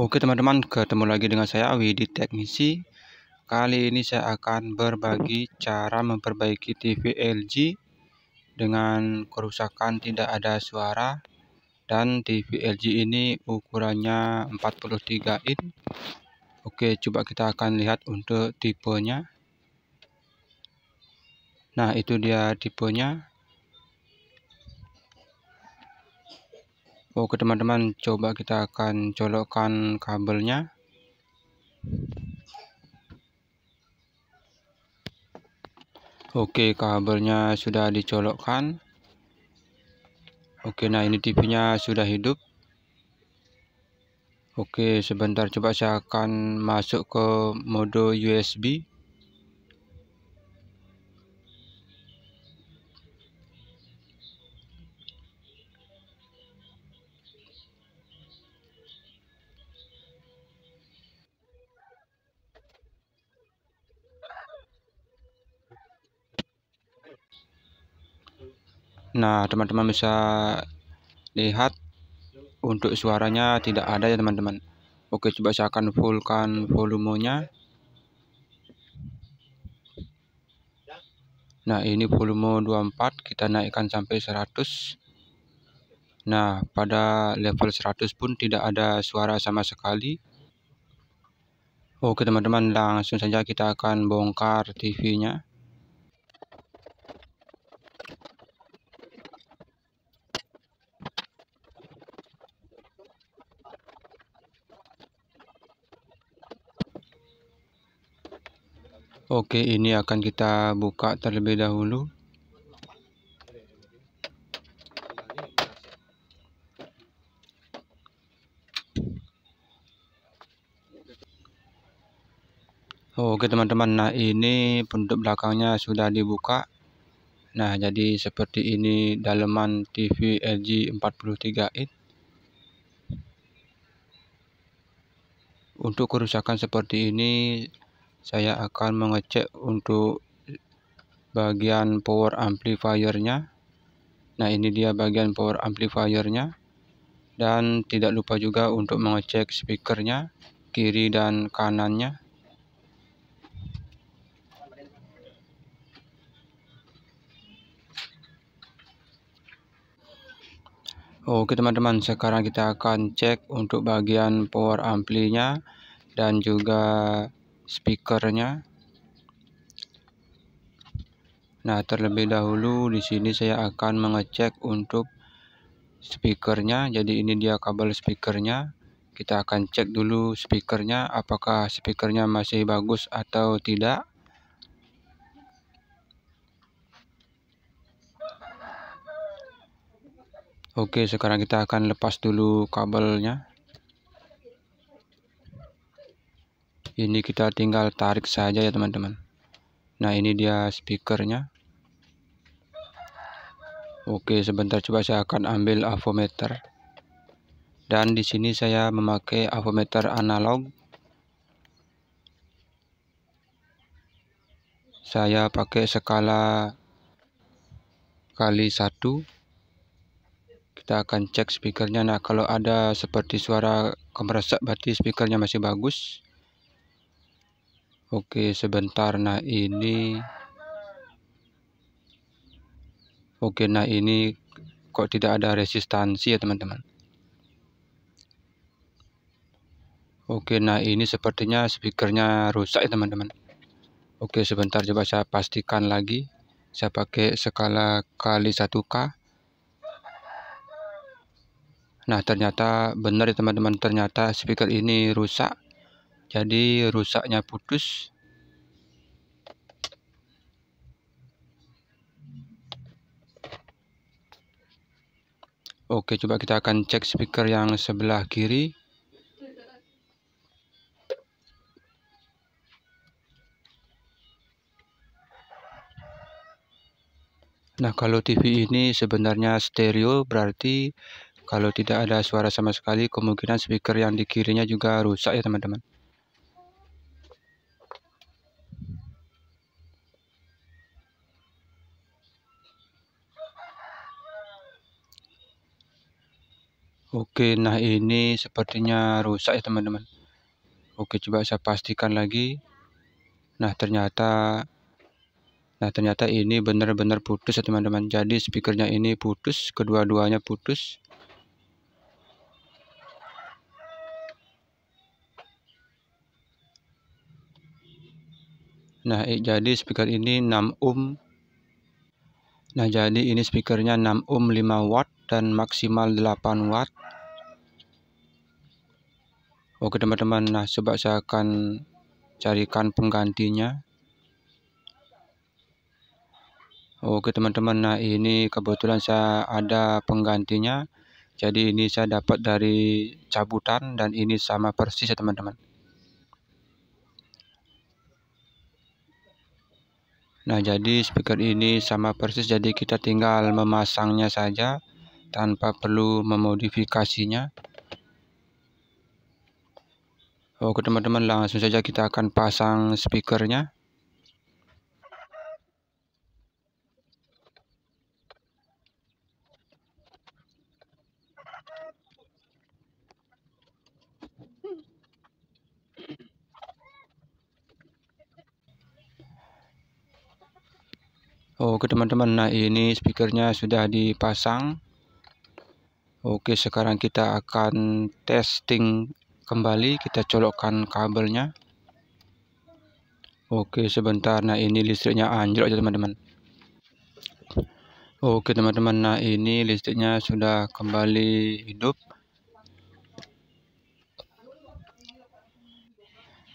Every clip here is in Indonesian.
Oke teman-teman, ketemu lagi dengan saya Widi Teknisi. Kali ini saya akan berbagi cara memperbaiki TV LG dengan kerusakan tidak ada suara dan TV LG ini ukurannya 43 in. Oke, coba kita akan lihat untuk tipenya. Nah, itu dia tipenya. Oke oh, teman-teman coba kita akan colokkan kabelnya Oke kabelnya sudah dicolokkan Oke nah ini TV nya sudah hidup Oke sebentar coba saya akan masuk ke mode USB Nah, teman-teman bisa lihat untuk suaranya tidak ada ya teman-teman. Oke, coba saya akan fullkan volumenya. Nah, ini volume 24 kita naikkan sampai 100. Nah, pada level 100 pun tidak ada suara sama sekali. Oke teman-teman, langsung saja kita akan bongkar TV-nya. Oke, ini akan kita buka terlebih dahulu. Oke teman-teman, nah ini penutup belakangnya sudah dibuka. Nah, jadi seperti ini daleman TV LG 43 in. Untuk kerusakan seperti ini saya akan mengecek untuk bagian power amplifiernya nah ini dia bagian power amplifiernya dan tidak lupa juga untuk mengecek speakernya kiri dan kanannya Oke teman-teman sekarang kita akan cek untuk bagian power amplinya dan juga speakernya. Nah, terlebih dahulu di sini saya akan mengecek untuk speakernya. Jadi ini dia kabel speakernya. Kita akan cek dulu speakernya apakah speakernya masih bagus atau tidak. Oke, sekarang kita akan lepas dulu kabelnya. ini kita tinggal tarik saja ya teman-teman nah ini dia speakernya Oke sebentar coba saya akan ambil avometer dan di sini saya memakai avometer analog saya pakai skala kali satu kita akan cek speakernya nah kalau ada seperti suara kompresor berarti speakernya masih bagus Oke sebentar nah ini Oke nah ini kok tidak ada resistansi ya teman-teman Oke nah ini sepertinya speakernya rusak ya teman-teman Oke sebentar coba saya pastikan lagi saya pakai skala kali 1K Nah ternyata benar ya teman-teman ternyata speaker ini rusak jadi rusaknya putus Oke coba kita akan cek speaker yang sebelah kiri Nah kalau TV ini sebenarnya stereo berarti kalau tidak ada suara sama sekali kemungkinan speaker yang di kirinya juga rusak ya teman-teman Oke, nah ini sepertinya rusak ya teman-teman. Oke, coba saya pastikan lagi. Nah, ternyata nah ternyata ini benar-benar putus ya teman-teman. Jadi speakernya ini putus, kedua-duanya putus. Nah, jadi speaker ini 6 ohm Nah, jadi ini speakernya 6 ohm 5 watt dan maksimal 8 watt. Oke, teman-teman. Nah, coba saya akan carikan penggantinya. Oke, teman-teman. Nah, ini kebetulan saya ada penggantinya. Jadi ini saya dapat dari cabutan dan ini sama persis ya, teman-teman. Nah jadi speaker ini sama persis jadi kita tinggal memasangnya saja tanpa perlu memodifikasinya Oke teman-teman langsung saja kita akan pasang speakernya Oh, oke teman-teman nah ini speakernya sudah dipasang Oke sekarang kita akan testing kembali kita colokkan kabelnya Oke sebentar nah ini listriknya anjlok ya teman-teman Oke teman-teman nah ini listriknya sudah kembali hidup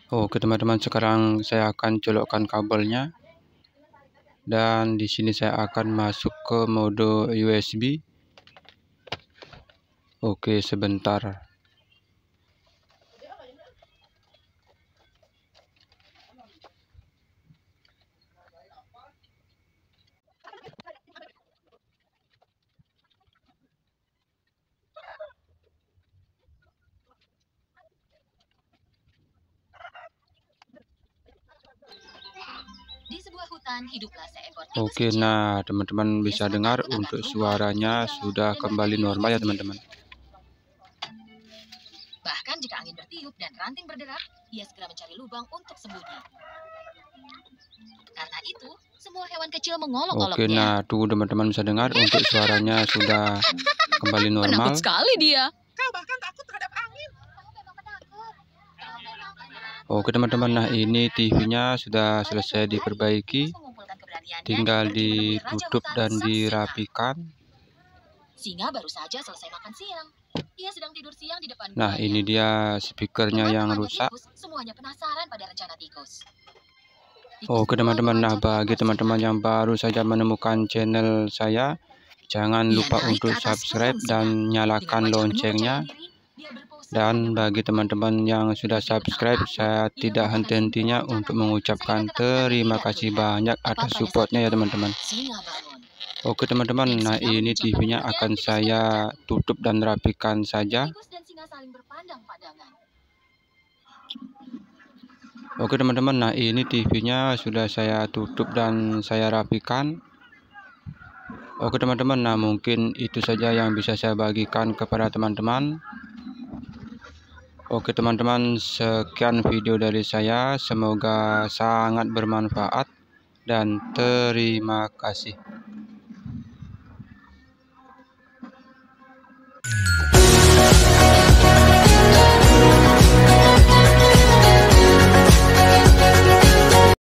Oke teman-teman sekarang saya akan colokkan kabelnya dan di sini saya akan masuk ke mode USB oke sebentar Oke, nah teman-teman bisa dengar untuk suaranya sudah kembali normal ya teman-teman. Bahkan jika angin bertiup dan ranting berderak, ia segera mencari lubang untuk sembunyi. Karena itu, semua hewan kecil mengolok-oloknya. Oke, nah tuh teman-teman bisa dengar untuk suaranya sudah kembali normal. Menakut sekali dia. Kau bahkan takut Oke oh, teman-teman nah ini TV-nya sudah selesai diperbaiki tinggal ditutup dan dirapikan singa baru saja selesai makan siang ia sedang tidur siang di depan nah ini dia speakernya yang rusak semuanya penasaran pada rencana tikus Oke oh, teman-teman, nah bagi teman-teman yang baru saja menemukan channel saya, jangan iya, lupa untuk subscribe dan nyalakan loncengnya dan bagi teman-teman yang sudah subscribe, saya tidak henti-hentinya untuk mengucapkan terima kasih banyak atas supportnya ya teman-teman. Oke teman-teman, nah ini TV-nya akan saya tutup dan rapikan saja. Oke teman-teman, nah ini TV-nya sudah saya tutup dan saya rapikan. Oke teman-teman, nah mungkin itu saja yang bisa saya bagikan kepada teman-teman. Oke teman-teman sekian video dari saya semoga sangat bermanfaat dan terima kasih.